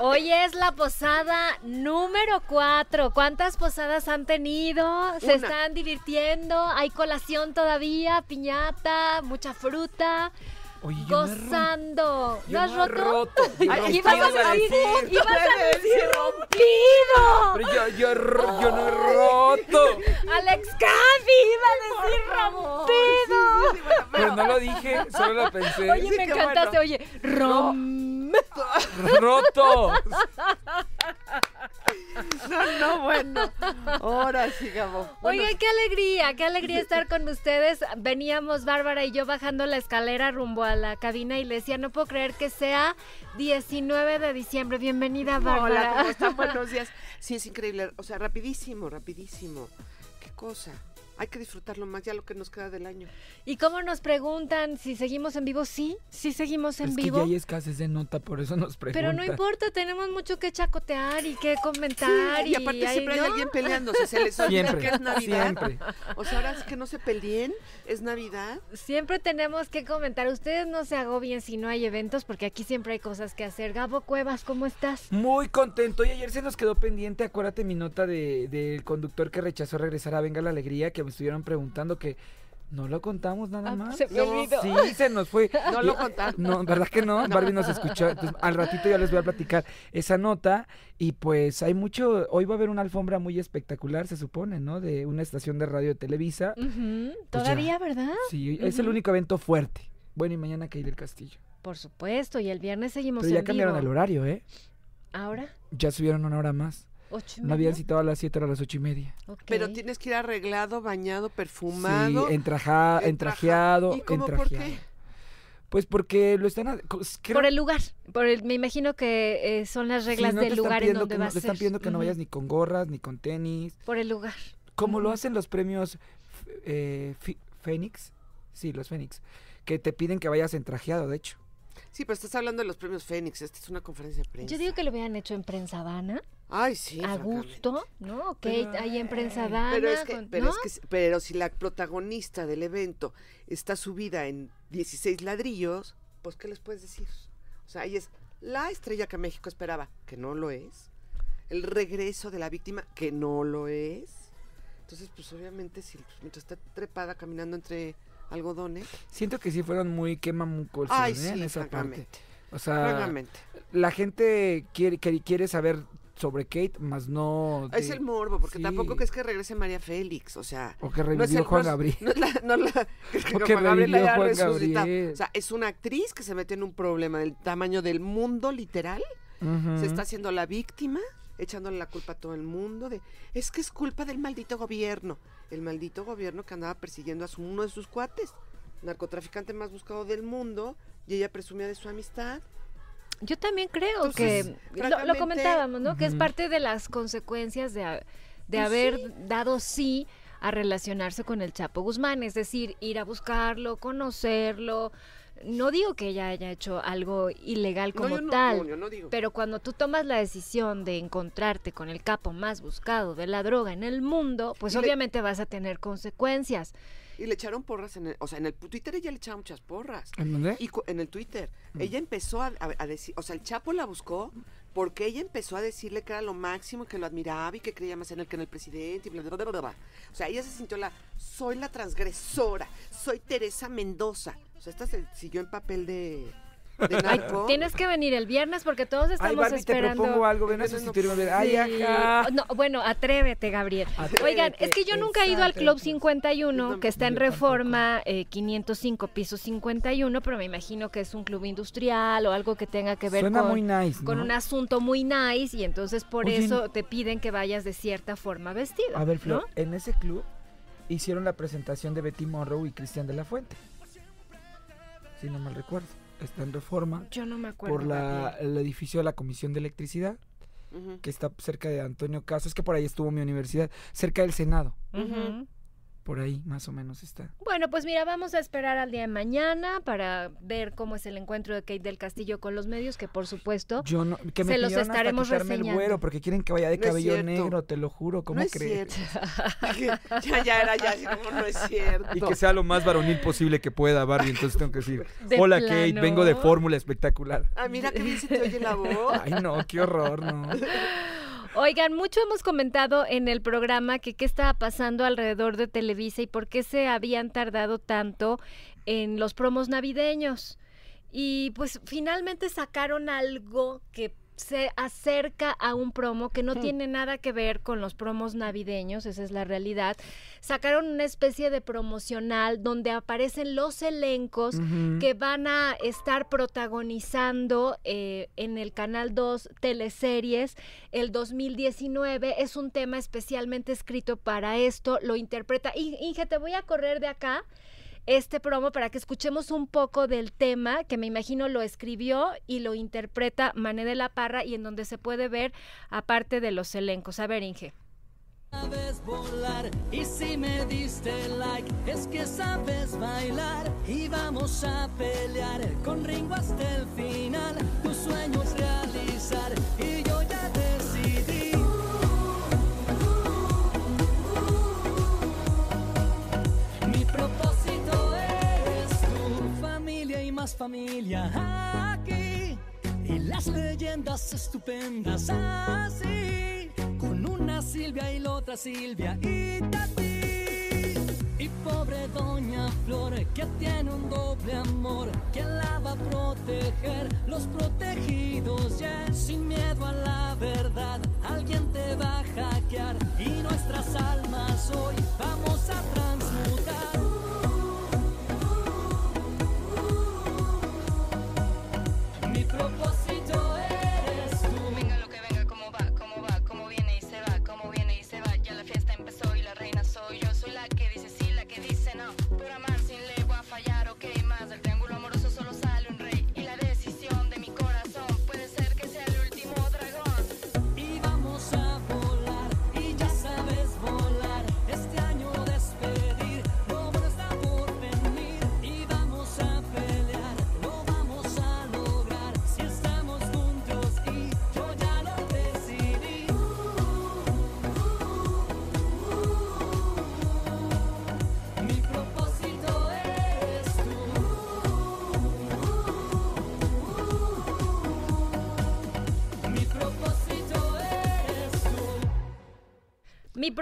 Hoy es la posada número 4. ¿Cuántas posadas han tenido? ¿Se están divirtiendo? ¿Hay colación todavía? ¿Piñata? ¿Mucha fruta? gozando. ¿Lo has roto? Ibas a decir, rompido. Pero yo, yo, no he roto. Alex Caffi iba a decir rompido. pero... no lo dije, solo lo pensé. Oye, me encantaste. Oye, rompido. roto. No, no, bueno. Ahora sigamos. Oye, qué alegría, qué alegría estar con ustedes. Veníamos Bárbara y yo bajando la escalera rumbo a la cabina y le decía, no puedo creer que sea 19 de diciembre. Bienvenida, Bárbara. Hola, ¿cómo están? Buenos días. Sí, es increíble. O sea, rapidísimo, rapidísimo. Qué cosa. Hay que disfrutarlo más, ya lo que nos queda del año. ¿Y cómo nos preguntan si seguimos en vivo? Sí, sí seguimos en es vivo. Que ya hay escasez de nota, por eso nos preguntan. Pero no importa, tenemos mucho que chacotear y que comentar. y, aparte siempre hay, alguien peleándose, se les olvida que es Navidad. Siempre. O sea, ahora es que no se peleen, es Navidad. Siempre tenemos que comentar. Ustedes no se agobien si no hay eventos, porque aquí siempre hay cosas que hacer. Gabo Cuevas, ¿cómo estás? Muy contento. Y ayer se nos quedó pendiente, acuérdate mi nota del de, conductor que rechazó regresar a Venga la Alegría, que me estuvieron preguntando que no lo contamos nada ah, más. Se Sí, se nos fue. No lo ah, contamos. No, ¿verdad que no? Barbie nos escuchó. al ratito ya les voy a platicar esa nota. Y pues hay mucho. Hoy va a haber una alfombra muy espectacular, se supone, ¿no? De una estación de radio de Televisa. Pues Todavía, ¿verdad? Sí, es el único evento fuerte. Bueno, y mañana que hay del castillo. Por supuesto, y el viernes seguimos Pero ya cambiaron el horario, ¿eh? ¿Ahora? Ya subieron una hora más. No habían citado a las 7, era a las ocho y media. Pero tienes que ir arreglado, bañado, perfumado. Sí, entrajeado, ¿Y cómo, ¿Por qué? Pues porque lo están... por el lugar. Por el, me imagino que eh, son las reglas del lugar en donde vas no, te están pidiendo que no vayas ni con gorras, ni con tenis. Por el lugar. Como lo hacen los premios eh, Fénix. Sí, los Fénix. Que te piden que vayas entrajeado, de hecho. Sí, pero estás hablando de los premios Fénix. Esta es una conferencia de prensa. Yo digo que lo habían hecho en Prensa Habana. Ay, sí. A gusto, ¿no? Ok, ahí en Prensa eh, Habana. Pero, es que, pero, si la protagonista del evento está subida en 16 ladrillos, pues ¿qué les puedes decir? O sea, ahí es la estrella que México esperaba, que no lo es. El regreso de la víctima, que no lo es. Entonces, pues obviamente, si pues, mientras está trepada caminando entre algodones. Siento que sí fueron muy quemamucos Ay, en O sea, la gente quiere, quiere saber sobre Kate, más no. Es el morbo, porque tampoco que es que regrese María Félix, o sea. O que revivió Juan Gabriel. No, la, o que Gabriel O sea, es una actriz que se mete en un problema del tamaño del mundo, literal. Se está haciendo la víctima, echándole la culpa a todo el mundo. de Es que es culpa del maldito gobierno el maldito gobierno que andaba persiguiendo a uno de sus cuates, narcotraficante más buscado del mundo, y ella presumía de su amistad. Yo también creo que lo, comentábamos, ¿no? Que es parte de las consecuencias de, pues haber dado sí a relacionarse con el Chapo Guzmán, es decir, ir a buscarlo, conocerlo, no digo que ella haya hecho algo ilegal como tal, pero cuando tú tomas la decisión de encontrarte con el capo más buscado de la droga en el mundo, pues obviamente vas a tener consecuencias. Y le echaron porras en el, o sea, en el Twitter ella le echaba muchas porras. ¿En Y en el Twitter. Mm. Ella empezó a, decir, o sea, el Chapo la buscó porque ella empezó a decirle que era lo máximo, que lo admiraba y que creía más en él que en el presidente y bla, bla, bla. O sea, ella se sintió la, soy la transgresora, soy Teresa Mendoza sea, esta siguió en papel de, tienes que venir el viernes porque todos estamos Ay, te propongo algo, ven bueno, atrévete, Gabriel. Oigan, es que yo nunca he ido al Club 51, que está en Reforma 505, eh, piso 51, pero me imagino que es un club industrial o algo que tenga que ver con, con un asunto muy nice y entonces por eso te piden que vayas de cierta forma vestido. A ver, Flor, en ese club hicieron la presentación de Betty Monroe y Cristian de la Fuente si no mal recuerdo. Está en reforma. Por la, el edificio de la Comisión de Electricidad, que está cerca de Antonio Caso. Es que por ahí estuvo mi universidad, cerca del Senado por ahí más o menos está. Bueno, pues mira, vamos a esperar al día de mañana para ver cómo es el encuentro de Kate del Castillo con los medios, que por supuesto Yo no, que me se los estaremos hasta reseñando. el güero porque quieren que vaya de cabello negro, te lo juro, ¿cómo no crees? ya, ya era, ya, como no es cierto. Y que sea lo más varonil posible que pueda, Barbie, entonces tengo que decir, hola Kate, vengo de Fórmula Espectacular. Ah, mira qué bien se te oye la voz. Ay, no, qué horror, no. Oigan, mucho hemos comentado en el programa que qué estaba pasando alrededor de Televisa y por qué se habían tardado tanto en los promos navideños. Y pues finalmente sacaron algo que se acerca a un promo que no hmm. tiene nada que ver con los promos navideños, esa es la realidad. Sacaron una especie de promocional donde aparecen los elencos que van a estar protagonizando eh, en el Canal 2 teleseries el 2019. Es un tema especialmente escrito para esto, lo interpreta. Inge, te voy a correr de acá este promo para que escuchemos un poco del tema que me imagino lo escribió y lo interpreta Mané de la Parra y en donde se puede ver aparte de los elencos. A ver, Inge. y si me diste like es que sabes bailar y vamos a pelear con Ringo hasta el final. Tu sueño es realizar y yo más familia aquí y las leyendas estupendas así, con una Silvia y la otra Silvia y Tati. Y pobre doña Flor que tiene un doble amor que la va a proteger, los protegidos ya sin miedo a la verdad, alguien te va a hackear y nuestras almas hoy vamos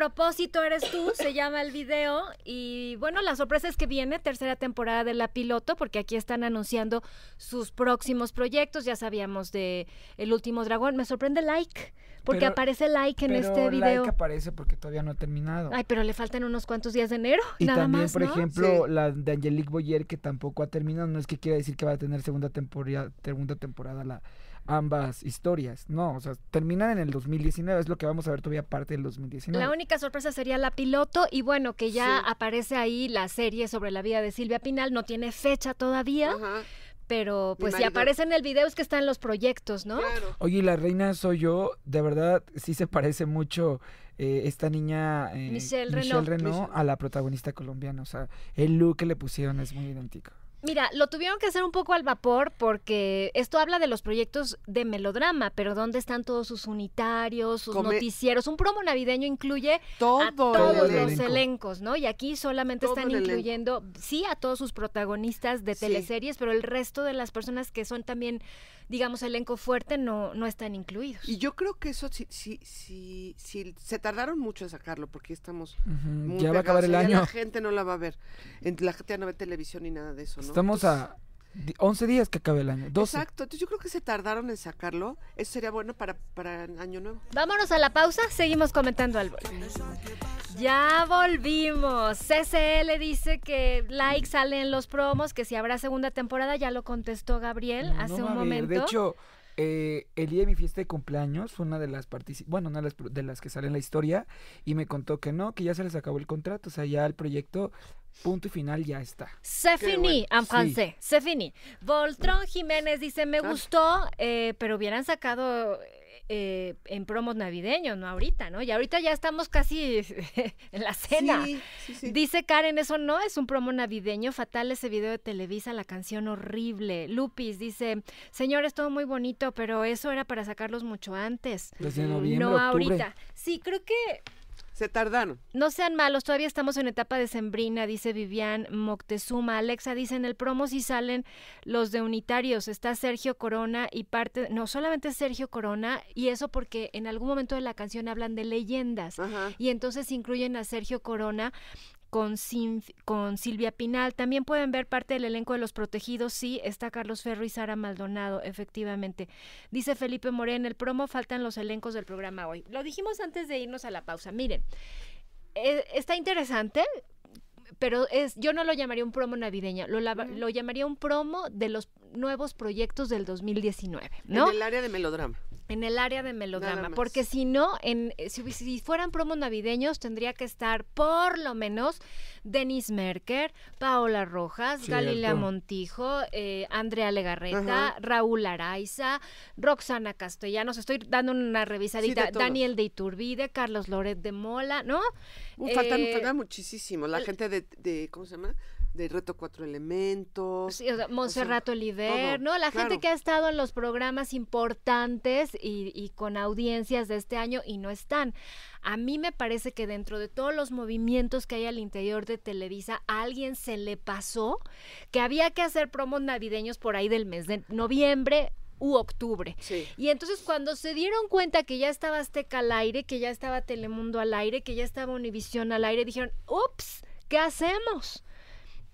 propósito eres tú, se llama el video. Y bueno, la sorpresa es que viene tercera temporada de La Piloto, porque aquí están anunciando sus próximos proyectos. Ya sabíamos de El Último Dragón. Me sorprende Like, porque aparece Like en este video. Like aparece porque todavía no ha terminado. Ay, pero le faltan unos cuantos días de enero, y también, Por ejemplo, la de Angelique Boyer, que tampoco ha terminado. No es que quiera decir que va a tener segunda temporada, segunda temporada la ambas historias. No, o sea, terminan en el 2019, es lo que vamos a ver todavía parte del 2019. La única sorpresa sería la piloto y bueno, que ya aparece ahí la serie sobre la vida de Silvia Pinal, no tiene fecha todavía. pero pues si aparece en el video es que está en los proyectos, ¿no? Oye, la reina soy yo, de verdad sí se parece mucho eh, esta niña eh, Michelle, Renault, a la protagonista colombiana, o sea, el look que le pusieron es muy idéntico. Mira, lo tuvieron que hacer un poco al vapor porque esto habla de los proyectos de melodrama, pero ¿dónde están todos sus unitarios, sus noticieros? Un promo navideño incluye a todos los elencos, ¿no? Y aquí solamente están incluyendo, sí, a todos sus protagonistas de teleseries, pero el resto de las personas que son también digamos, elenco fuerte no, no están incluidos. Y yo creo que eso, si, si, si, se tardaron mucho en sacarlo, porque estamos ya va a acabar el año. La gente no la va a ver. La gente ya no ve televisión ni nada de eso, Estamos a 11 días que acabe el año. Exacto, entonces yo creo que se tardaron en sacarlo. Eso sería bueno para, el año nuevo. Vámonos a la pausa, seguimos comentando al Ya volvimos. CCL dice que like sale en los promos, que si habrá segunda temporada, ya lo contestó Gabriel hace un momento. de hecho, eh, el día de mi fiesta de cumpleaños una de las bueno, una de las, que sale en la historia y me contó que no, que ya se les acabó el contrato, o sea, ya el proyecto Punto y final, ya está. Se fini, en francés. c'est fini. Voltron Jiménez dice: Me ah. gustó, eh, pero hubieran sacado eh, en promos navideños, ¿no? Ahorita, ¿no? Y ahorita ya estamos casi en la cena. Dice Karen, eso no es un promo navideño, fatal ese video de Televisa, la canción horrible. Lupis dice, señores, todo muy bonito, pero eso era para sacarlos mucho antes. no ahorita. Sí, creo que no sean malos, todavía estamos en etapa de sembrina, dice Vivian Moctezuma. Alexa dice, en el promo si salen los de unitarios, está Sergio Corona y parte, no, solamente Sergio Corona, y eso porque en algún momento de la canción hablan de leyendas, y entonces incluyen a Sergio Corona con, con Silvia Pinal. También pueden ver parte del elenco de Los Protegidos. Sí, está Carlos Ferro y Sara Maldonado, efectivamente. Dice Felipe Moreno, el promo faltan los elencos del programa hoy. Lo dijimos antes de irnos a la pausa. Miren, eh, está interesante pero es, yo no lo llamaría un promo navideño, lo, llamaría un promo de los nuevos proyectos del 2019, ¿no? En el área de melodrama. En el área de melodrama, porque si no, en, si, fueran promos navideños, tendría que estar por lo menos Denis Merker, Paola Rojas, Galilea Montijo, eh, Andrea Legarreta, Raúl Araiza, Roxana Castellanos, estoy dando una revisadita, Daniel de Iturbide, Carlos Loret de Mola, ¿no? Uh, faltan, eh, muchísimo, la gente de, de ¿cómo se llama? de Reto Cuatro Elementos. Sí, Oliver, ¿no? La gente que ha estado en los programas importantes y, con audiencias de este año y no están. A mí me parece que dentro de todos los movimientos que hay al interior de Televisa, a alguien se le pasó que había que hacer promos navideños por ahí del mes de noviembre, u octubre. Y entonces cuando se dieron cuenta que ya estaba Azteca al aire, que ya estaba Telemundo al aire, que ya estaba Univisión al aire, dijeron, ups, ¿qué hacemos?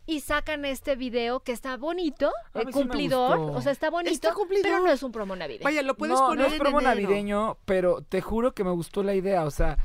y sacan este video que está bonito, eh, cumplidor, o sea, está bonito, pero no es un promo navideño. Vaya, lo puedes poner no es promo navideño, pero te juro que me gustó la idea, o sea,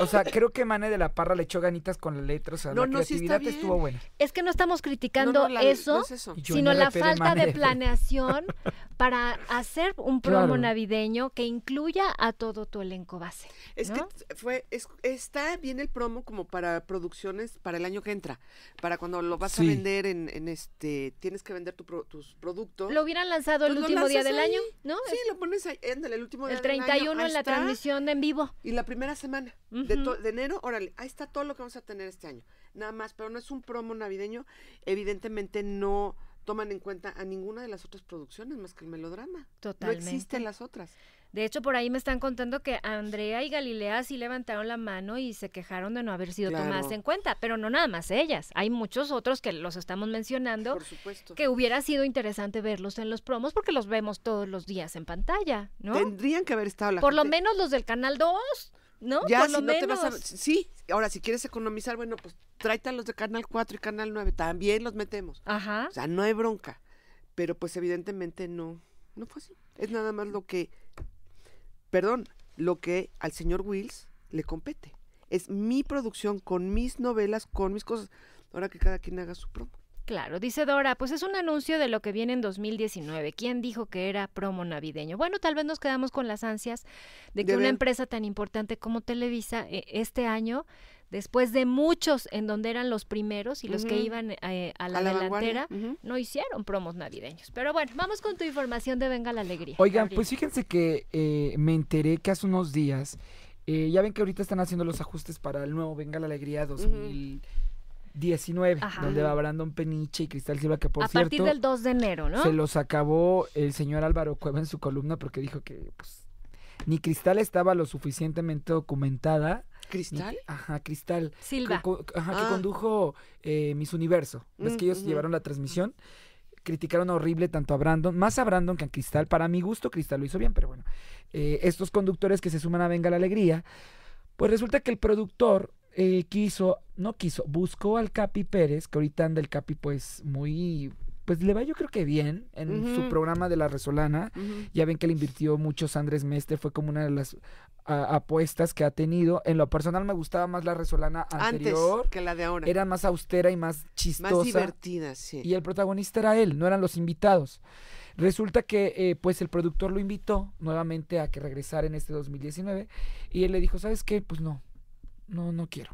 o sea, creo que Mane de la Parra le echó ganitas con la letra. O sea, no, la no, creatividad sí estuvo buena. Es que no estamos criticando eso, sino la falta de planeación para hacer un promo navideño que incluya a todo tu elenco base. Es que fue, está bien el promo como para producciones para el año que entra. Para cuando lo vas a vender en, este, tienes que vender tus productos. Lo hubieran lanzado pues el último día del año, ¿no? Sí, lo pones ahí, en el último día el 31 en la transmisión en vivo. Y la primera semana de, enero, órale, ahí está todo lo que vamos a tener este año. Nada más, pero no es un promo navideño. Evidentemente no toman en cuenta a ninguna de las otras producciones más que el melodrama. Totalmente. No existen las otras. De hecho, por ahí me están contando que Andrea y Galilea sí levantaron la mano y se quejaron de no haber sido tomadas en cuenta, pero no nada más ellas. Hay muchos otros que los estamos mencionando. Por supuesto. Que hubiera sido interesante verlos en los promos porque los vemos todos los días en pantalla, ¿no? Tendrían que haber estado la Por lo menos los del Canal 2. ¿No? Ya, si no Sí, ahora si quieres economizar, bueno, pues tráete los de Canal 4 y Canal 9, también los metemos. Ajá. O sea, no hay bronca. Pero pues evidentemente no, no fue así. Es nada más lo que, perdón, lo que al señor Wills le compete. Es mi producción con mis novelas, con mis cosas. Ahora que cada quien haga su promo. Claro, dice Dora, pues es un anuncio de lo que viene en 2019. ¿Quién dijo que era promo navideño? Bueno, tal vez nos quedamos con las ansias de que una empresa tan importante como Televisa eh, este año, después de muchos en donde eran los primeros y los que iban eh, a la, delantera, no hicieron promos navideños. Pero bueno, vamos con tu información de Venga la Alegría. Oigan, pues fíjense que eh, me enteré que hace unos días, ya ven que ahorita están haciendo los ajustes para el nuevo Venga la Alegría 2000. 19, donde va Brandon Peniche y Cristal Silva, que por a cierto... A partir del 2 de enero, ¿no? Se los acabó el señor Álvaro Cueva en su columna porque dijo que pues, ni Cristal estaba lo suficientemente documentada. ¿Cristal? ajá, Cristal. Silva. ajá, que ah. condujo eh, Miss Universo. Es que ellos mm, llevaron mm. la transmisión. Criticaron horrible tanto a Brandon, más a Brandon que a Cristal. Para mi gusto, Cristal lo hizo bien, pero bueno. Eh, estos conductores que se suman a Venga la Alegría, pues resulta que el productor eh, quiso, no quiso, buscó al Capi Pérez, que ahorita anda el Capi pues muy pues le va yo creo que bien en su programa de la Resolana. Ya ven que le invirtió mucho Andrés Mestre, fue como una de las apuestas que ha tenido. En lo personal me gustaba más la Resolana anterior que la de ahora. Era más austera y más chistosa. Más divertida, sí. Y el protagonista era él, no eran los invitados. Resulta que eh, pues el productor lo invitó nuevamente a que regresara en este 2019 y él le dijo, "¿Sabes qué? Pues no, no, no quiero.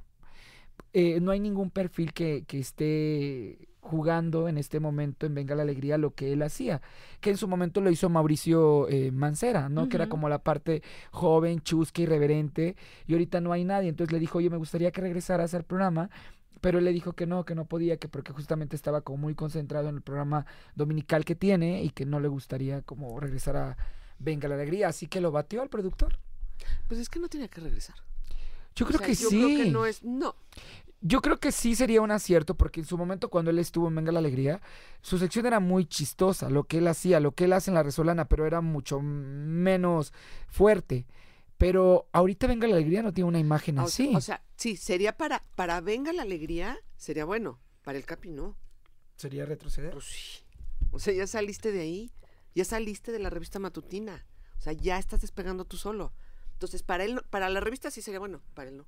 Eh, no hay ningún perfil que, esté jugando en este momento en Venga la Alegría lo que él hacía, que en su momento lo hizo Mauricio eh, Mancera, ¿no? Que era como la parte joven, chusca, irreverente, y ahorita no hay nadie, entonces le dijo, oye, me gustaría que regresara a al programa, pero él le dijo que no, que no podía, que porque justamente estaba como muy concentrado en el programa dominical que tiene y que no le gustaría como regresar a Venga la Alegría, así que lo batió al productor. Pues es que no tenía que regresar. Yo creo que sí. Yo creo que no es. No. Yo creo que sí sería un acierto, porque en su momento, cuando él estuvo en Venga la Alegría, su sección era muy chistosa, lo que él hacía, lo que él hace en La Resolana, pero era mucho menos fuerte. Pero ahorita Venga la Alegría no tiene una imagen así. O sea, sí, sería para, para Venga la Alegría, sería bueno. Para el Capi, no. ¿Sería retroceder? Pues sí. O sea, ya saliste de ahí, ya saliste de la revista matutina. O sea, ya estás despegando tú solo. Entonces, para él, para la revista sí sería bueno, para él no.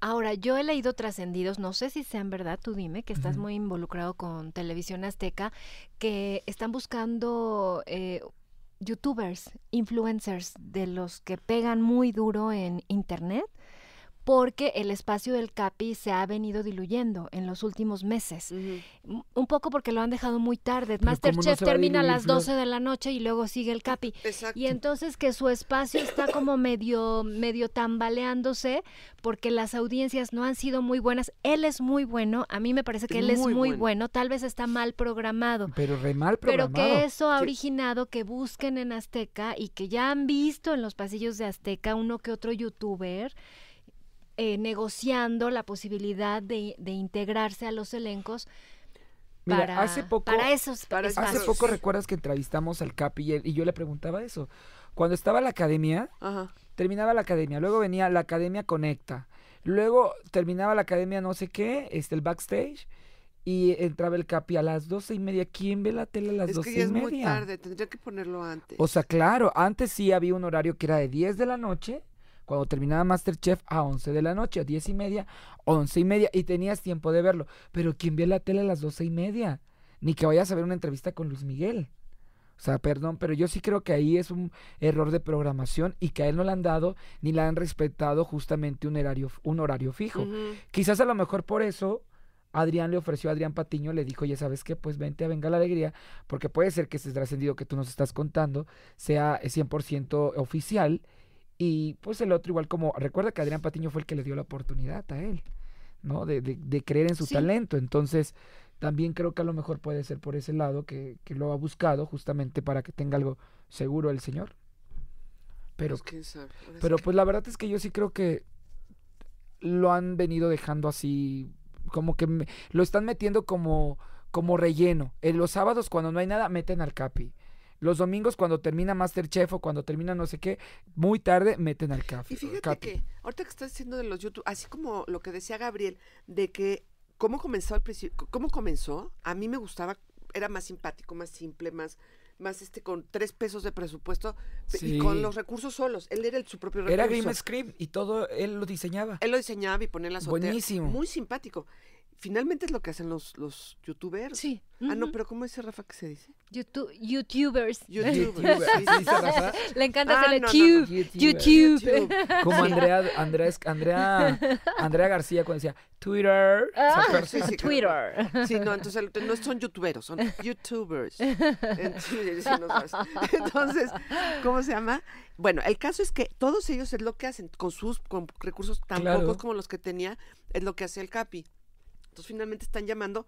Ahora, yo he leído trascendidos, no sé si sean verdad, tú dime, que estás muy involucrado con Televisión Azteca, que están buscando eh, youtubers, influencers, de los que pegan muy duro en Internet porque el espacio del CAPI se ha venido diluyendo en los últimos meses. Un poco porque lo han dejado muy tarde. Masterchef termina a, las 12 de la noche y luego sigue el CAPI. Y entonces que su espacio está como medio, medio tambaleándose porque las audiencias no han sido muy buenas. Él es muy bueno, a mí me parece que él es muy bueno. bueno. tal vez está mal programado. Pero re mal programado. Pero que eso ha originado que busquen en Azteca y que ya han visto en los pasillos de Azteca uno que otro youtuber eh, negociando la posibilidad de, integrarse a los elencos. para, hace para esos, Hace poco recuerdas que entrevistamos al Capi y, yo le preguntaba eso. Cuando estaba la academia, terminaba la academia, luego venía la academia Conecta, luego terminaba la academia no sé qué, este, el backstage, y entraba el capi a las doce y media. ¿Quién ve la tele a las doce y media? Es que es muy tarde, tendría que ponerlo antes. O sea, claro, antes sí había un horario que era de diez de la noche cuando terminaba Masterchef a 11 de la noche, a diez y media, once y media, y tenías tiempo de verlo. Pero ¿quién ve la tele a las 12 y media? Ni que vayas a ver una entrevista con Luis Miguel. O sea, perdón, pero yo sí creo que ahí es un error de programación y que a él no le han dado ni le han respetado justamente un horario, un horario fijo. Quizás a lo mejor por eso Adrián le ofreció a Adrián Patiño, le dijo, ya sabes qué, pues vente a Venga la Alegría, porque puede ser que ese trascendido que tú nos estás contando sea 100% oficial y pues el otro igual como, recuerda que Adrián Patiño fue el que le dio la oportunidad a él, ¿no? De, de, creer en su talento. Entonces, también creo que a lo mejor puede ser por ese lado que, lo ha buscado justamente para que tenga algo seguro el señor. Pero, pues pero pues la verdad es que yo sí creo que lo han venido dejando así, como que lo están metiendo como, como relleno. En los sábados cuando no hay nada, meten al Capi. Los domingos cuando termina Masterchef o cuando termina no sé qué, muy tarde meten al café. Y fíjate que ahorita que estás diciendo de los YouTube, así como lo que decía Gabriel, de que cómo comenzó al principio, cómo comenzó, a mí me gustaba, era más simpático, más simple, más más este con tres pesos de presupuesto y con los recursos solos. Él era el, su propio recurso. Era Grim Script y todo él lo diseñaba. Él lo diseñaba y ponía las Buenísimo. Muy simpático finalmente es lo que hacen los, los youtubers. Sí. Ah, no, pero ¿cómo dice Rafa que se dice? youtubers. Youtubers. Le encanta ah, hacer YouTube. Como Andrea, García cuando decía Twitter. Ah, sí, Twitter. Sí, no, entonces no son youtuberos, son youtubers. Entonces, ¿cómo se llama? Bueno, el caso es que todos ellos es lo que hacen con sus con recursos tan pocos como los que tenía, es lo que hace el Capi. Entonces finalmente están llamando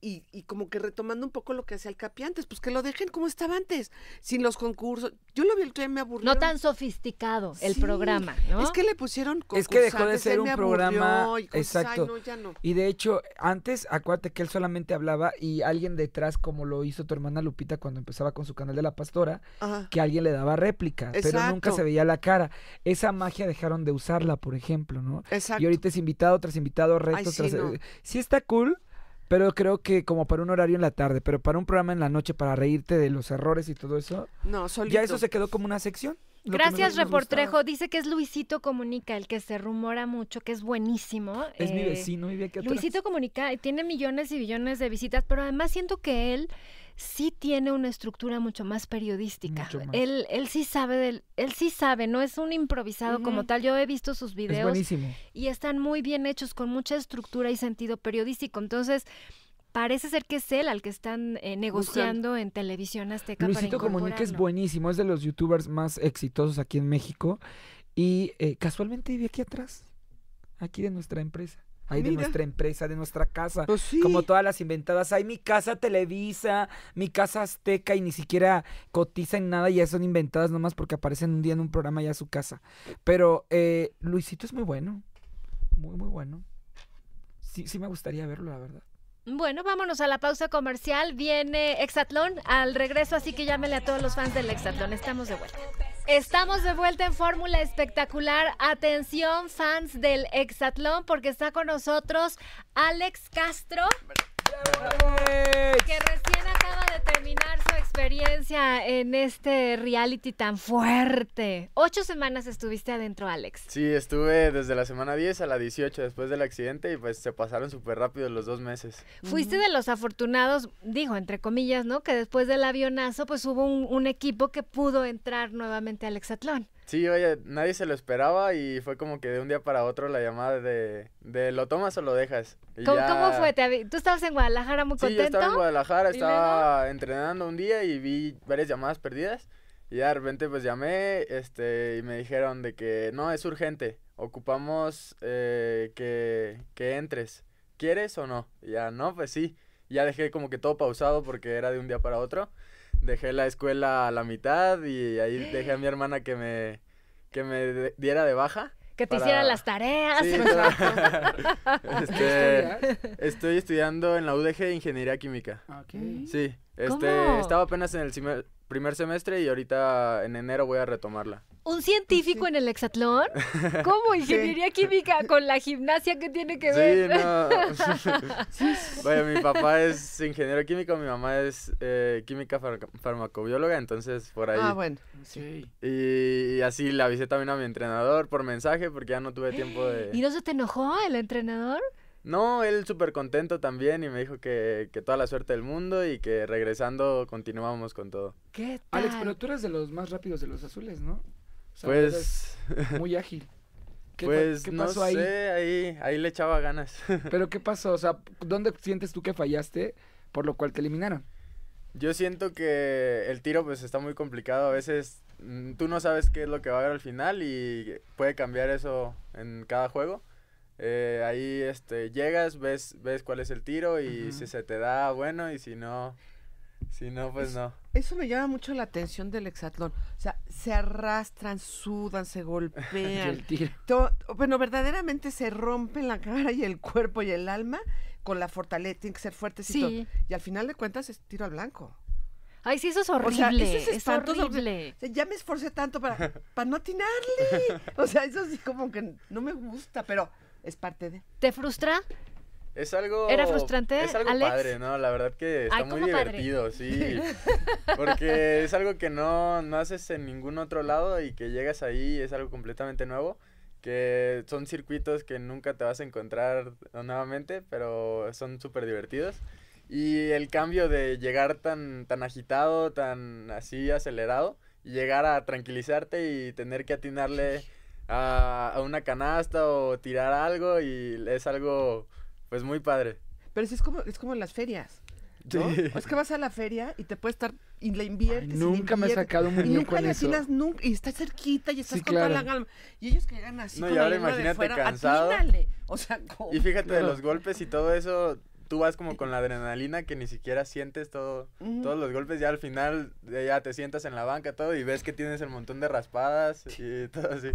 y, como que retomando un poco lo que hacía el Capi antes, pues que lo dejen como estaba antes, sin los concursos. Yo lo vi el que me aburrió. No tan sofisticado el programa, Es que le pusieron Es que dejó de ser un programa. exacto. no, ya no. Y de hecho, antes, acuérdate que él solamente hablaba y alguien detrás, como lo hizo tu hermana Lupita cuando empezaba con su canal de La Pastora, que alguien le daba réplica, pero nunca se veía la cara. Esa magia dejaron de usarla, por ejemplo, ¿no? Exacto. Y ahorita es invitado tras invitado, retos tras. Eh, sí, está cool pero creo que como para un horario en la tarde, pero para un programa en la noche para reírte de los errores y todo eso. No, solito. Ya eso se quedó como una sección. Gracias, Reportrejo. Dice que es Luisito Comunica, el que se rumora mucho, que es buenísimo. Es mi eh, vecino Luisito Comunica eh, tiene millones y billones de visitas, pero además siento que él sí tiene una estructura mucho más periodística. Él, él sí sabe del, él sí sabe, no es un improvisado como mm. tal. Yo he visto sus videos y están muy bien hechos con mucha estructura y sentido periodístico. Entonces, parece ser que es él al que están eh, negociando en televisión azteca. Luisito Comunica es buenísimo, es de los youtubers más exitosos aquí en México y eh, casualmente vive aquí atrás, aquí de nuestra empresa ahí de nuestra empresa, de nuestra casa. Pues Como todas las inventadas. Hay mi casa Televisa, mi casa Azteca y ni siquiera cotiza en nada. Ya son inventadas nomás porque aparecen un día en un programa ya su casa. Pero eh, Luisito es muy bueno. Muy, muy bueno. Sí, sí me gustaría verlo, la verdad. Bueno, vámonos a la pausa comercial. Viene Exatlón al regreso, así que llámele a todos los fans del Exatlón. Estamos de vuelta. Estamos de vuelta en Fórmula Espectacular. Atención, fans del Exatlón, porque está con nosotros Alex Castro, que recién acaba de terminar experiencia en este reality tan fuerte? Ocho semanas estuviste adentro, Alex. Sí, estuve desde la semana 10 a la 18 después del accidente y pues se pasaron súper rápido los dos meses. Fuiste de los afortunados, digo, entre comillas, ¿no? Que después del avionazo pues hubo un, equipo que pudo entrar nuevamente al hexatlón. Sí, oye, nadie se lo esperaba y fue como que de un día para otro la llamada de, ¿lo tomas o lo dejas? ¿Cómo, ¿Cómo, fue? ¿Tú estabas en Guadalajara muy contento? Sí, yo estaba en Guadalajara, estaba entrenando un día y vi varias llamadas perdidas y de repente pues llamé este, y me dijeron de que no, es urgente, ocupamos eh, que, que entres, ¿quieres o no? ya no, pues sí, ya dejé como que todo pausado porque era de un día para otro dejé la escuela a la mitad y ahí dejé a mi hermana que me, que me diera de baja. Que te hiciera las tareas. Este, estoy estudiando en la UDG Ingeniería Química. Sí, este, estaba apenas en el primer semestre y ahorita en enero voy a retomarla. ¿Un pues científico en el hexatlón? ¿Cómo? ¿Ingeniería química con la gimnasia que tiene que ver? Sí, mi papá es ingeniero químico, mi mamá es eh, química farmacobióloga, entonces por ahí. Ah, bueno, sí. Y, así le avisé también a mi entrenador por mensaje porque ya no tuve tiempo de... ¿Y no se te enojó el entrenador? No, él súper contento también y me dijo que, que, toda la suerte del mundo y que regresando continuamos con todo. ¿Qué tal? Alex, pero tú eres de los más rápidos de los azules, ¿no? pues. Muy ágil. pues no ahí? sé, ahí, le echaba ganas. Pero ¿qué pasó? O sea, ¿dónde sientes tú que fallaste por lo cual te eliminaron? Yo siento que el tiro pues está muy complicado. A veces mm, tú no sabes qué es lo que va a haber al final y puede cambiar eso en cada juego. Eh, ahí este, llegas, ves, ves cuál es el tiro y si se te da, bueno, y si no... Si no, pues no. Eso me llama mucho la atención del hexatlón. O sea, se arrastran, sudan, se golpean. bueno, verdaderamente se rompen la cara y el cuerpo y el alma con la fortaleza. Tienen que ser fuertes y todo. Y al final de cuentas es tiro al blanco. Ay, sí, eso es horrible. eso es, horrible. ya me esforcé tanto para, para no atinarle. O sea, eso sí como que no me gusta, pero es parte de. ¿Te frustra? Es algo. ¿Era frustrante? Es algo padre, ¿no? La verdad que está muy divertido, sí. Porque es algo que no, haces en ningún otro lado y que llegas ahí es algo completamente nuevo. Que son circuitos que nunca te vas a encontrar nuevamente, pero son súper divertidos. Y el cambio de llegar tan, tan agitado, tan así acelerado, llegar a tranquilizarte y tener que atinarle a, a una canasta o tirar algo, y es algo pues muy padre. Pero sí es como, es como las ferias. es que vas a la feria y te puedes estar y la inviertes. nunca me he sacado un bien. y nunca y estás cerquita y estás con toda la calma. Y ellos que llegan así. No, y ahora imagínate cansado. Y fíjate de los golpes y todo eso. Tú vas como con la adrenalina que ni siquiera sientes todo, todos los golpes. Ya al final ya te sientas en la banca todo y ves que tienes el montón de raspadas y todo así.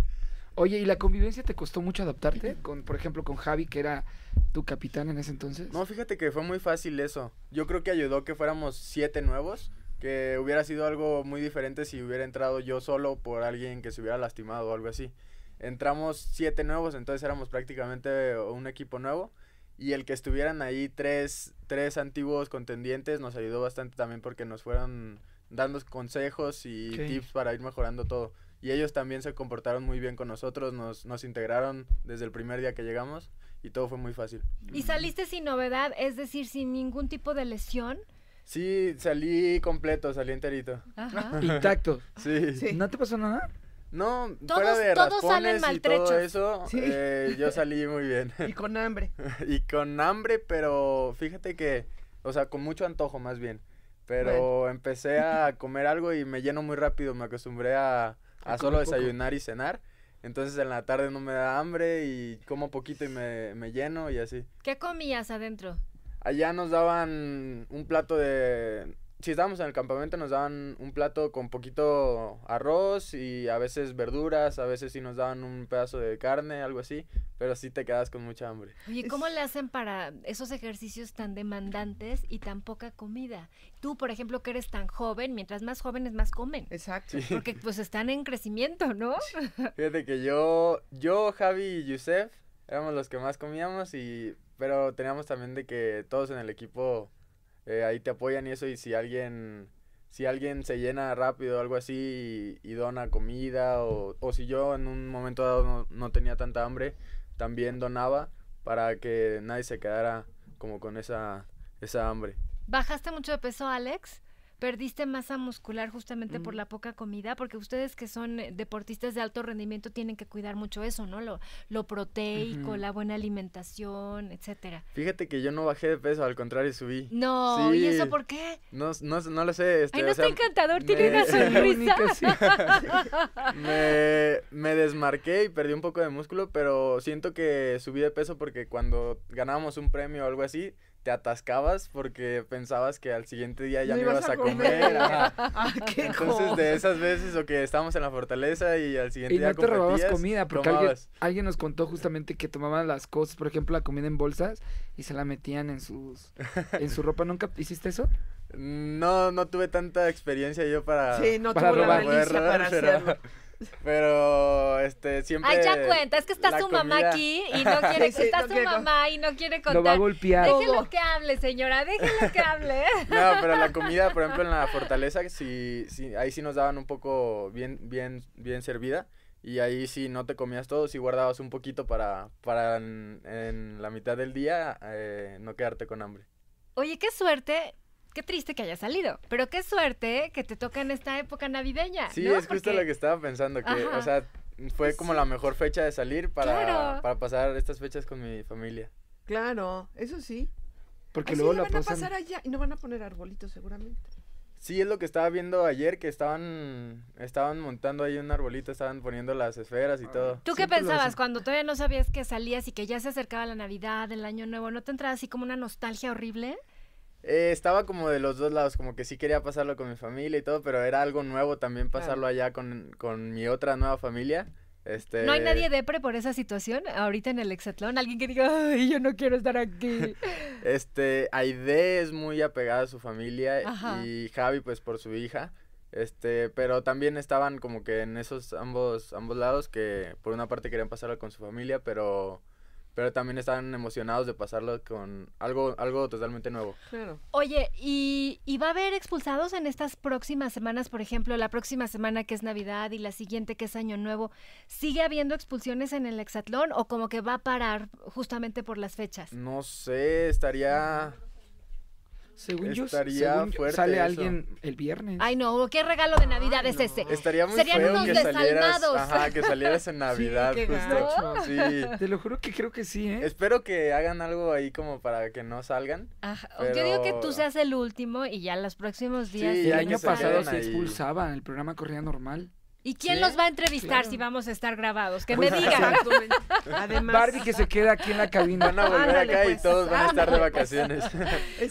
Oye, ¿y la convivencia te costó mucho adaptarte? Con, por ejemplo, con Javi, que era tu capitán en ese entonces. No, fíjate que fue muy fácil eso. Yo creo que ayudó que fuéramos siete nuevos, que hubiera sido algo muy diferente si hubiera entrado yo solo por alguien que se hubiera lastimado o algo así. Entramos siete nuevos, entonces éramos prácticamente un equipo nuevo. Y el que estuvieran ahí tres, tres antiguos contendientes nos ayudó bastante también porque nos fueron dando consejos y tips para ir mejorando todo y ellos también se comportaron muy bien con nosotros, nos, nos integraron desde el primer día que llegamos y todo fue muy fácil. ¿Y saliste sin novedad, es decir, sin ningún tipo de lesión? Sí, salí completo, salí enterito. Intacto. Sí. ¿No te pasó nada? No, todos, fuera de todos salen maltrechos. eso, eh, yo salí muy bien. y con hambre. y con hambre, pero fíjate que, o sea, con mucho antojo más bien. Pero empecé a comer algo y me lleno muy rápido, me acostumbré a, a, solo desayunar y cenar. Entonces en la tarde no me da hambre y como poquito y me, me lleno y así. ¿Qué comías adentro? Allá nos daban un plato de si estábamos en el campamento nos daban un plato con poquito arroz y a veces verduras, a veces sí nos daban un pedazo de carne, algo así, pero sí te quedas con mucha hambre. ¿y ¿cómo le hacen para esos ejercicios tan demandantes y tan poca comida? Tú, por ejemplo, que eres tan joven, mientras más jóvenes más comen. Exacto. Porque pues están en crecimiento, ¿no? Fíjate que yo, yo, Javi y Yusef éramos los que más comíamos y pero teníamos también de que todos en el equipo eh, ahí te apoyan y eso, y si alguien, si alguien se llena rápido o algo así y, dona comida, o, si yo en un momento dado no, tenía tanta hambre, también donaba para que nadie se quedara como con esa, esa hambre. ¿Bajaste mucho de peso, Alex? perdiste masa muscular justamente por mm. la poca comida, porque ustedes que son eh, deportistas de alto rendimiento tienen que cuidar mucho eso, ¿no? Lo, proteico, la buena alimentación, etcétera. Fíjate que yo no bajé de peso, al contrario subí. No, ¿y eso por qué? No, lo sé. Este, Ay, no está encantador, tiene una sonrisa. me, me desmarqué y perdí un poco de músculo, pero siento que subí de peso porque cuando ganábamos un premio o algo así, te atascabas porque pensabas que al siguiente día ya no, ibas a comer. Ah, Entonces, de esas veces o que estábamos en la fortaleza y al siguiente y día no te robabas comida porque alguien, nos contó justamente que tomaban las cosas, por ejemplo, la comida en bolsas y se la metían en sus en su ropa. ¿Nunca hiciste eso? No, no tuve tanta experiencia yo para, sí, no para robar, la pero, este, siempre. Ay, ya cuenta, es que está su mamá aquí y no quiere. está su mamá y no quiere contar. Lo va a Déjelo que hable, señora, déjelo que hable. No, pero la comida, por ejemplo, en la fortaleza, sí, sí, ahí sí nos daban un poco bien, bien, bien servida. Y ahí sí no te comías todo, sí guardabas un poquito para, para en, la mitad del día eh, no quedarte con hambre. Oye, qué suerte qué triste que haya salido, pero qué suerte que te toca en esta época navideña. Sí, es justo lo que estaba pensando, que, o sea, fue como la mejor fecha de salir para, para pasar estas fechas con mi familia. Claro, eso sí. Porque pues luego lo van a pasar allá y no van a poner arbolitos seguramente. Sí, es lo que estaba viendo ayer, que estaban, estaban montando ahí un arbolito, estaban poniendo las esferas y todo. ¿Tú qué pensabas cuando todavía no sabías que salías y que ya se acercaba la Navidad, el Año Nuevo? ¿No te entraba así como una nostalgia horrible? Eh, estaba como de los dos lados, como que sí quería pasarlo con mi familia y todo, pero era algo nuevo también pasarlo allá con, mi otra nueva familia. Este... ¿No hay nadie depre por esa situación ahorita en el exatlón? Alguien que diga, Ay, yo no quiero estar aquí. este, Aide es muy apegada a su familia y Javi pues por su hija. Este, pero también estaban como que en esos ambos, ambos lados que por una parte querían pasarlo con su familia, pero pero también están emocionados de pasarlo con algo, algo totalmente nuevo. Claro. Oye, ¿y, ¿y, va a haber expulsados en estas próximas semanas? Por ejemplo, la próxima semana que es Navidad y la siguiente que es Año Nuevo, ¿sigue habiendo expulsiones en el hexatlón o como que va a parar justamente por las fechas? No sé, estaría... Según Estaría yo, sale alguien el viernes. Ay, no, qué regalo de Navidad es ese. Estaría muy Serían feo unos que salieras, ajá, que salieras en Navidad, sí, Te lo juro que creo que sí, ¿eh? Espero que hagan algo ahí como para que no salgan. Ajá. Yo digo que tú seas el último y ya los próximos días. Sí, el año pasado se expulsaban, el programa corría normal. ¿Y quién los va a entrevistar si vamos a estar grabados? Que me pues, digan. Además, Barbie que se queda aquí en la cabina. Van a volver acá y pues. todos van a estar de pues. vacaciones.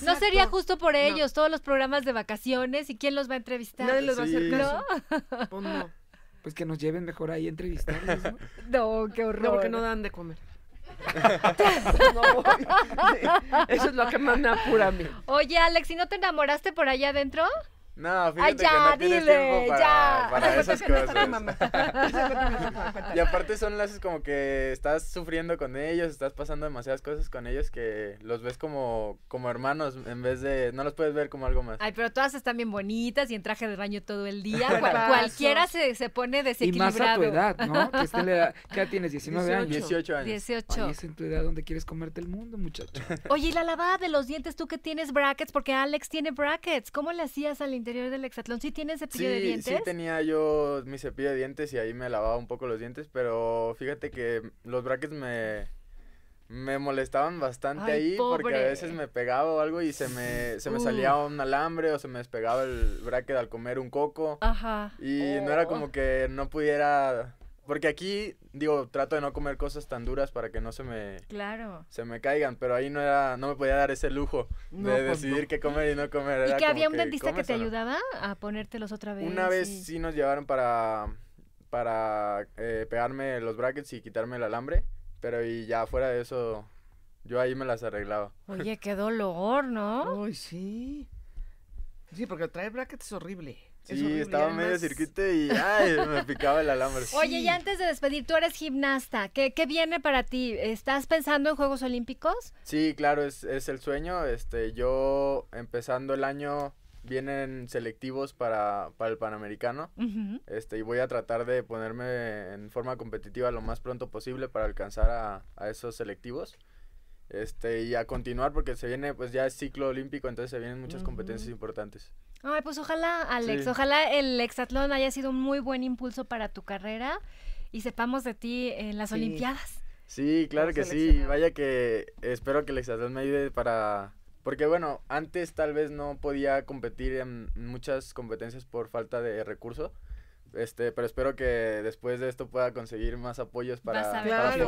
No sería justo por ellos, todos los programas de vacaciones. ¿Y quién los va a entrevistar? Nadie los va a hacer caso. ¿No? no? Pues que nos lleven mejor ahí a entrevistarlos. ¿no? no, qué horror. No, porque no dan de comer. Eso es lo que más me apura a mí. Oye, Alex, ¿y no te enamoraste por allá adentro? No, fíjate Ay, ya, que dile, tienes tiempo para, para esas cosas. y aparte son las como que estás sufriendo con ellos, estás pasando demasiadas cosas con ellos que los ves como, como hermanos en vez de, no los puedes ver como algo más. Ay, pero todas están bien bonitas y en traje de baño todo el día. cualquiera se, se, pone desequilibrado. Y más a tu edad, ¿no? Que esté edad, ¿Qué tienes? 19 años. 18 años. 18. Ay, es en tu edad donde quieres comerte el mundo, muchacho. Oye, y la lavada de los dientes, tú que tienes brackets, porque Alex tiene brackets. ¿Cómo le hacías al interior del exatlón. ¿Sí tienes cepillo de dientes? Sí, tenía yo mi cepillo de dientes y ahí me lavaba un poco los dientes, pero fíjate que los brackets me, me molestaban bastante ahí porque a veces me pegaba o algo y se me, se me uh. salía un alambre o se me despegaba el bracket al comer un coco. Ajá. Y no oh. era como que no pudiera porque aquí, digo, trato de no comer cosas tan duras para que no se me... Claro. Se me caigan, pero ahí no era, no me podía dar ese lujo de pues decidir qué comer y no comer. ¿Y que había un dentista que te ayudaba a ponértelos otra vez? Una vez sí nos llevaron para, para eh, pegarme los brackets y quitarme el alambre, pero y ya fuera de eso, yo ahí me las arreglaba. Oye, qué dolor, ¿no? Uy, sí. Sí, porque traer brackets es horrible. Sí, estaba medio circuito y ay, me picaba el alambre. Oye, y antes de despedir, tú eres gimnasta. ¿Qué, viene para ti? ¿Estás pensando en Juegos Olímpicos? Sí, claro, es, es el sueño. Este, yo empezando el año vienen selectivos para, para el Panamericano. Este, y voy a tratar de ponerme en forma competitiva lo más pronto posible para alcanzar a esos selectivos este, y a continuar porque se viene, pues ya es ciclo olímpico, entonces se vienen muchas competencias importantes. Ay, pues ojalá, Alex, ojalá el hexatlón haya sido un muy buen impulso para tu carrera y sepamos de ti en las Olimpiadas. Sí, claro que sí, vaya que espero que el hexatlón me ayude para... Porque bueno, antes tal vez no podía competir en muchas competencias por falta de recurso, este, pero espero que después de esto pueda conseguir más apoyos para, para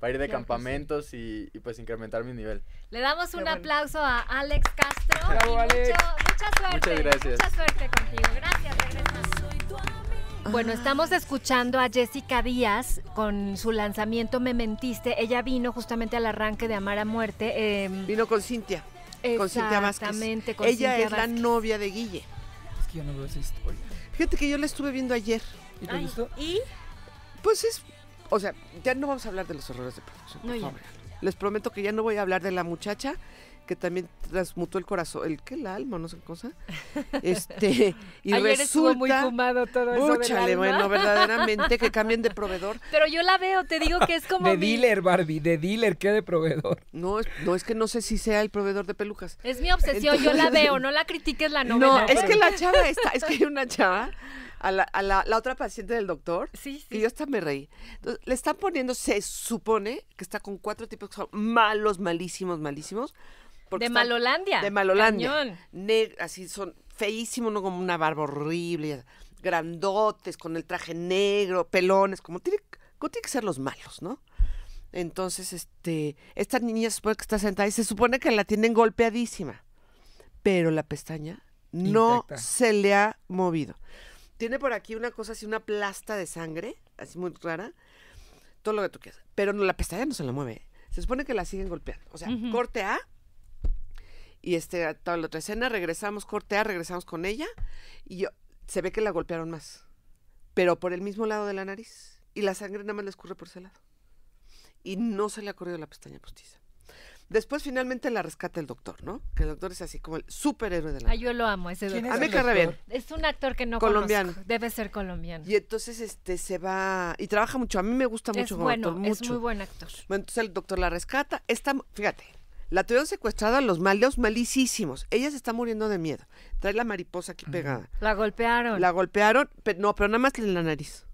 para ir de campamentos y, pues incrementar mi nivel. Le damos un aplauso a Alex Castro. mucha suerte. Muchas gracias. Mucha suerte contigo. Gracias, Bueno, estamos escuchando a Jessica Díaz con su lanzamiento Me Mentiste. Ella vino justamente al arranque de Amar a Muerte. Em, vino con Cintia. Con Cintia Vázquez. Ella es la novia de Guille. Es que yo no veo esa historia. Fíjate que yo la estuve viendo ayer. ¿Y te ¿Y? Pues es. O sea, ya no vamos a hablar de los errores de producción. por favor. Les prometo que ya no voy a hablar de la muchacha que también transmutó el corazón, el que el alma, no sé qué cosa. Este, y Ayer resulta muy fumado todo eso bueno, verdaderamente que cambien de proveedor. Pero yo la veo, te digo que es como de dealer, Barbie, de dealer, ¿qué de proveedor? No, no es que no sé si sea el proveedor de pelucas. Es mi obsesión, yo la veo, no la critiques la novela. No, es que la chava está, es que hay una chava a, la, a la, otra paciente del doctor. Sí, Y yo hasta me reí. le están poniendo, se supone que está con cuatro tipos que son malos, malísimos, malísimos de Malolandia. De Malolandia. así son feísimos, ¿no? como una barba horrible, grandotes, con el traje negro, pelones, como tiene, que ser los malos, ¿no? Entonces, este, esta niña se supone que está sentada y se supone que la tienen golpeadísima, pero la pestaña no se le ha movido. Tiene por aquí una cosa así, una plasta de sangre, así muy clara, todo lo que tú quieras, pero no, la pestaña no se la mueve. ¿eh? Se supone que la siguen golpeando. O sea, corte A, y este, toda la otra escena, regresamos, cortea, regresamos con ella y yo, se ve que la golpearon más, pero por el mismo lado de la nariz y la sangre nada más le escurre por ese lado. Y no se le ha corrido la pestaña postiza. Después finalmente la rescata el doctor, ¿no? Que el doctor es así como el superhéroe de la. Ah, yo lo amo ese doctor. A mí bien. Es un actor que no colombiano. Debe ser colombiano. Y entonces este se va y trabaja mucho. A mí me gusta mucho como mucho. Es muy buen actor. Bueno, entonces el doctor la rescata. Está, fíjate, la tuvieron secuestrada a los malos malísimos Ella se está muriendo de miedo. Trae la mariposa aquí pegada. La golpearon. La golpearon, pero, no, pero nada más en la nariz.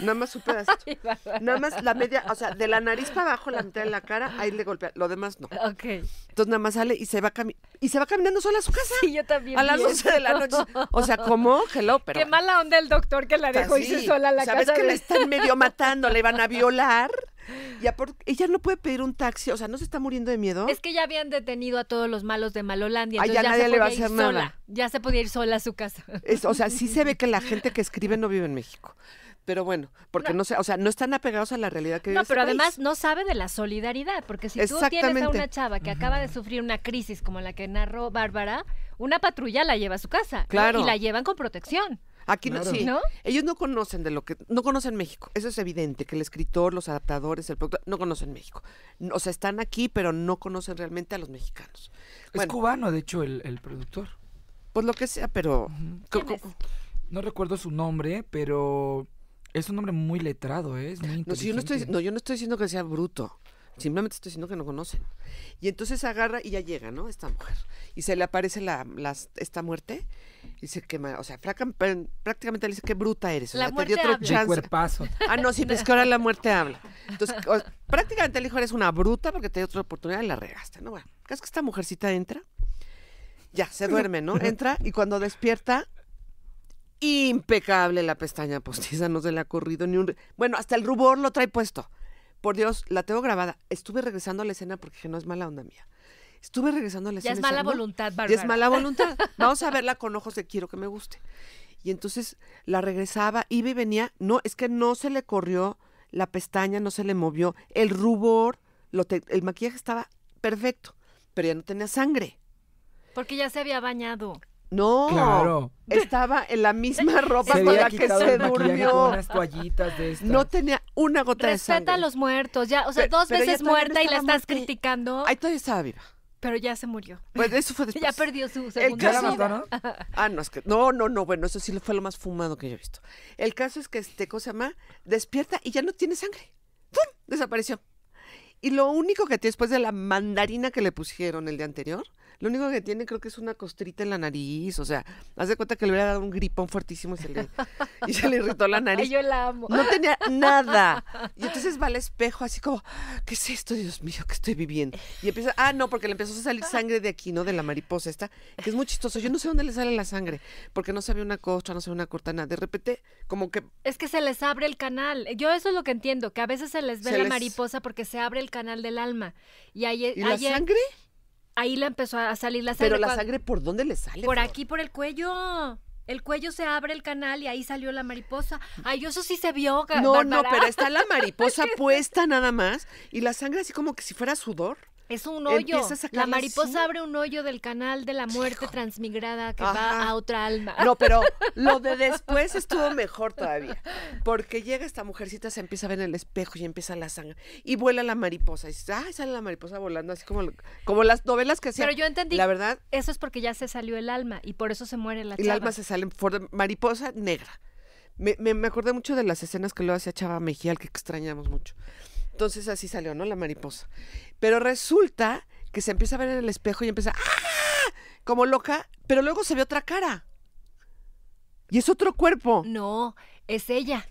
Nada más supe esto. Nada más la media, o sea, de la nariz para abajo, la mitad de la cara, ahí le golpea. Lo demás no. Ok. Entonces nada más sale y se va y se va caminando sola a su casa. Sí, yo también. A las 12 de la noche. O sea, como Hello, pero. Qué mala onda el doctor que la pues dejó sola a la casa. Sabes que le están medio matando, le van a violar. Ya ella no puede pedir un taxi, o sea, no se está muriendo de miedo. Es que ya habían detenido a todos los malos de Malolandia. ya, nadie le va a hacer nada. ya se podía ir sola a su casa. o sea, sí se ve que la gente que escribe no vive en México. Pero bueno, porque no. sé, o sea, no están apegados a la realidad que No, este pero además no sabe de la solidaridad, porque si tú tienes a una chava que acaba de sufrir una crisis como la que narró Bárbara, una patrulla la lleva a su casa claro. y la llevan con protección. Aquí no, sí. no, Ellos no conocen de lo que no conocen México. Eso es evidente que el escritor, los adaptadores, el productor no conocen México. O sea, están aquí, pero no conocen realmente a los mexicanos. Es cubano, de hecho, el, productor. Pues lo que sea, pero no recuerdo su nombre, pero es un hombre muy letrado, ¿eh? es muy No, yo no, estoy, diciendo que sea bruto. Simplemente estoy diciendo que no conocen. Y entonces agarra y ya llega, ¿no? Esta mujer. Y se le aparece la, esta muerte. Y se quema. o sea, prácticamente le dice que bruta eres. O sea, muerte te dio otro Cuerpazo. Ah, no, sí, es que ahora la muerte habla. Entonces, prácticamente le dijo, eres una bruta porque te dio otra oportunidad y la regaste, ¿no? Bueno, es que esta mujercita entra. Ya, se duerme, ¿no? Entra y cuando despierta, impecable la pestaña postiza, no se le ha corrido ni un... Bueno, hasta el rubor lo trae puesto. Por Dios, la tengo grabada. Estuve regresando a la escena porque no es mala onda mía. Estuve regresando a la escena. Ya es mala voluntad, Barbara. Ya es mala voluntad. Vamos a verla con ojos de quiero que me guste. Y entonces la regresaba, iba y venía. No, es que no se le corrió la pestaña, no se le movió. El rubor, el maquillaje estaba perfecto, pero ya no tenía sangre. Porque ya se había bañado. No. Estaba en la misma ropa con la que se durmió. unas toallitas de No tenía una gota de sangre. Respeta a los muertos, ya, o sea, dos veces muerta y la estás criticando. Ahí todavía estaba viva. Pero ya se murió. Pues eso fue después. ya perdió su El ¿no? ah, no, es que no, no, no, bueno, eso sí fue lo más fumado que yo he visto. El caso es que este cosa llama despierta y ya no tiene sangre. ¡Pum! Desapareció. Y lo único que tiene después de la mandarina que le pusieron el día anterior lo único que tiene creo que es una costrita en la nariz. O sea, haz de cuenta que le hubiera dado un gripón fuertísimo y se le, y se le irritó la nariz. Ay, yo la amo. No tenía nada. Y entonces va al espejo así como, ¿qué es esto, Dios mío, que estoy viviendo? Y empieza, ah, no, porque le empezó a salir sangre de aquí, ¿no? De la mariposa esta, que es muy chistoso. Yo no sé dónde le sale la sangre, porque no se ve una costra, no se ve una cortana. De repente, como que... Es que se les abre el canal. Yo eso es lo que entiendo, que a veces se les ve la mariposa porque se abre el canal del alma. ¿Y, ahí ¿Y la sangre? Ahí le empezó a salir la sangre. ¿Pero la sangre por dónde le sale? Por aquí, por el cuello. El cuello se abre el canal y ahí salió la mariposa. Ay, yo eso sí se vio. No, no, pero está la mariposa puesta nada más y la sangre así como que si fuera sudor. Es un hoyo. La mariposa abre un hoyo del canal de la muerte transmigrada que va a otra alma. No, pero lo de después estuvo mejor todavía. Porque llega esta mujercita, se empieza a ver en el espejo y empieza la sangre. Y vuela la mariposa. Y dice, ah, sale la mariposa volando, así como, como las novelas que hacían. Pero yo entendí. La verdad. Eso es porque ya se salió el alma y por eso se muere la El alma se sale mariposa negra. Me, me, acordé mucho de las escenas que lo hacía Chava Mejía, que extrañamos mucho. Entonces así salió, ¿no? La mariposa. Pero resulta que se empieza a ver en el espejo y empieza ¡Ah! como loca, pero luego se ve otra cara. Y es otro cuerpo. No, es ella.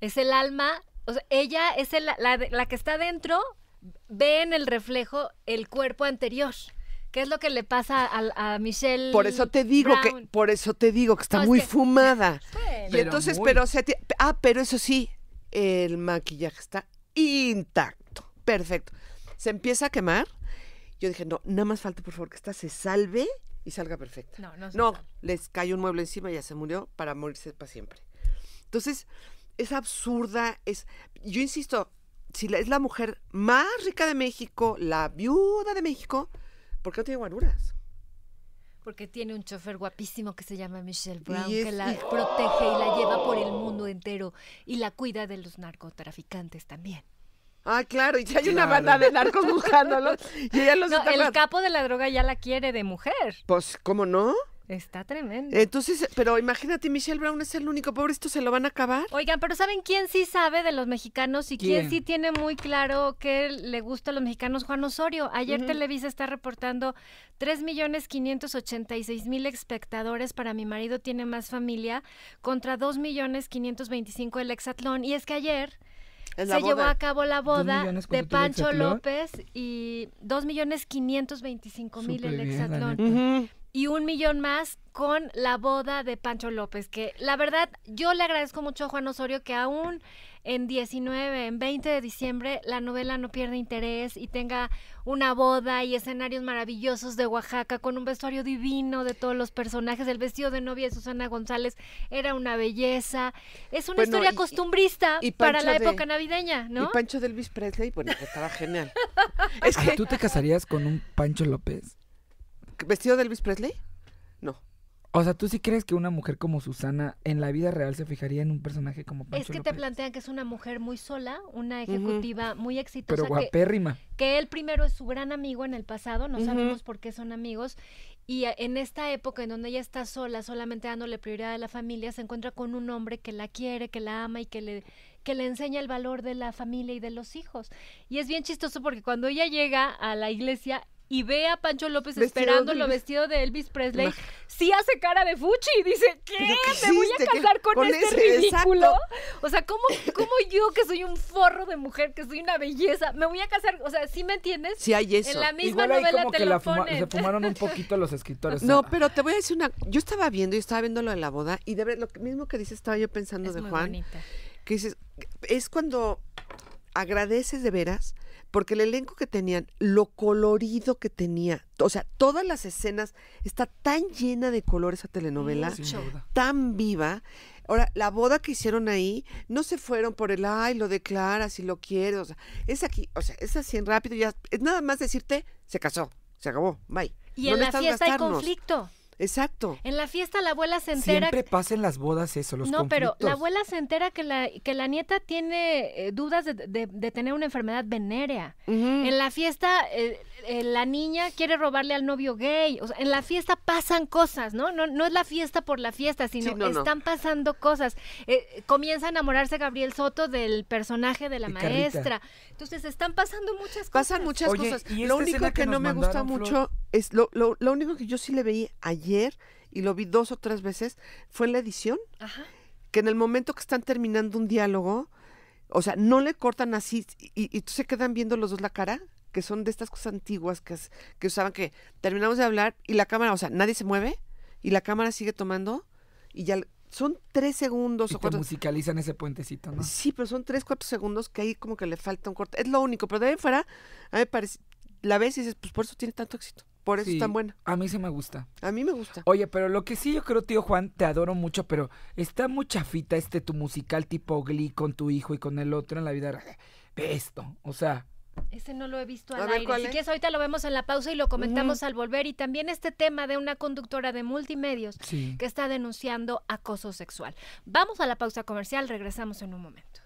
Es el alma. O sea, ella es la, que está dentro, ve en el reflejo el cuerpo anterior. ¿Qué es lo que le pasa a, Michelle? Por eso te digo que, por eso te digo que está muy fumada. y entonces, pero o ah, pero eso sí, el maquillaje está intacto. Perfecto. Se empieza a quemar. Yo dije, no, nada más falta, por favor, que esta se salve y salga perfecta. No, no, no les cayó un mueble encima y ya se murió para morirse para siempre. Entonces, es absurda, es, yo insisto, si es la mujer más rica de México, la viuda de México, ¿por qué no tiene guaruras? Porque tiene un chofer guapísimo que se llama Michelle Brown, que la protege y la lleva por el ¡Oh! mundo entero y la cuida de los narcotraficantes también. Ah, claro, y si hay una banda de narcos buscándolos y ella los el capo de la droga ya la quiere de mujer. Pues, ¿cómo no? Está tremendo. Entonces, pero imagínate, Michelle Brown es el único pobre, esto se lo van a acabar. Oigan, pero ¿saben quién sí sabe de los mexicanos y quién, sí tiene muy claro que le gusta a los mexicanos? Juan Osorio. Ayer Televisa está reportando 3.586.000 espectadores para Mi marido tiene más familia contra 2.525.000 el exatlón. Y es que ayer se llevó a cabo la boda de Pancho López y 2.525.000 el exatlón y un millón más con la boda de Pancho López, que la verdad yo le agradezco mucho a Juan Osorio que aún en 19, en 20 de diciembre la novela no pierde interés y tenga una boda y escenarios maravillosos de Oaxaca con un vestuario divino de todos los personajes, el vestido de novia de Susana González era una belleza, es una historia costumbrista para la época navideña, ¿no? Y Pancho Elvis Presley, bueno, pues, estaba genial. es que tú te casarías con un Pancho López. ¿Vestido de Elvis Presley? No. O sea, ¿tú sí crees que una mujer como Susana en la vida real se fijaría en un personaje como Pancho Es que te plantean que es una mujer muy sola, una ejecutiva muy exitosa. Pero guapérrima. Que, él primero es su gran amigo en el pasado, no sabemos por qué son amigos. Y en esta época en donde ella está sola, solamente dándole prioridad a la familia, se encuentra con un hombre que la quiere, que la ama y que le que le enseña el valor de la familia y de los hijos. Y es bien chistoso porque cuando ella llega a la iglesia, y ve a Pancho López esperando lo vestido de Elvis Presley, sí hace cara de fuchi y dice, ¿qué? ¿Me voy a casar con, este ridículo? O sea, ¿cómo, ¿cómo, yo que soy un forro de mujer, que soy una belleza, me voy a casar? O sea, ¿sí me entiendes? Sí hay eso. En la misma novela como te que lo fumaron un poquito los escritores. No, pero te voy a decir una... Yo estaba viendo, yo estaba viendo lo de la boda y de ver, lo mismo que dices estaba yo pensando de Juan. Que dices, es cuando agradeces de veras porque el elenco que tenían, lo colorido que tenía, o sea, todas las escenas, está tan llena de color esa telenovela, tan viva. Ahora, la boda que hicieron ahí, no se fueron por el, ay, lo declara, si lo quiero, o sea, es aquí, o sea, es así en rápido, ya, es nada más decirte, se casó, se acabó, bye. Y en la fiesta hay conflicto. Exacto. En la fiesta la abuela se entera. Siempre pasa las bodas eso, los No, pero la abuela se entera que la, que la nieta tiene eh, dudas de, tener una enfermedad venérea. En la fiesta eh, eh, la niña quiere robarle al novio gay. O sea, en la fiesta pasan cosas, ¿no? No, no es la fiesta por la fiesta, sino que están pasando cosas. comienza a enamorarse Gabriel Soto del personaje de la maestra. Entonces están pasando muchas cosas. Pasan muchas cosas. Y lo único que, no me gusta mucho es lo, lo único que yo sí le veía ayer y lo vi dos o tres veces, fue en la edición, que en el momento que están terminando un diálogo, o sea, no le cortan así y, se quedan viendo los dos la cara que son de estas cosas antiguas que, que usaban que terminamos de hablar y la cámara, o sea, nadie se mueve y la cámara sigue tomando y ya son tres segundos y o te cuatro. musicalizan ese puentecito, ¿no? Sí, pero son tres, cuatro segundos que ahí como que le falta un corte. Es lo único, pero de ahí fuera, a mí me parece, la ves y dices, pues por eso tiene tanto éxito. Por eso es tan buena. A mí sí me gusta. A mí me gusta. Oye, pero lo que sí yo creo, tío Juan, te adoro mucho, pero está mucha fita este tu musical tipo Glee con tu hijo y con el otro en la vida. Ve esto, o sea. Ese no lo he visto al a aire. si quieres, ahorita lo vemos en la pausa y lo comentamos al volver. Y también este tema de una conductora de multimedios que está denunciando acoso sexual. Vamos a la pausa comercial, regresamos en un momento.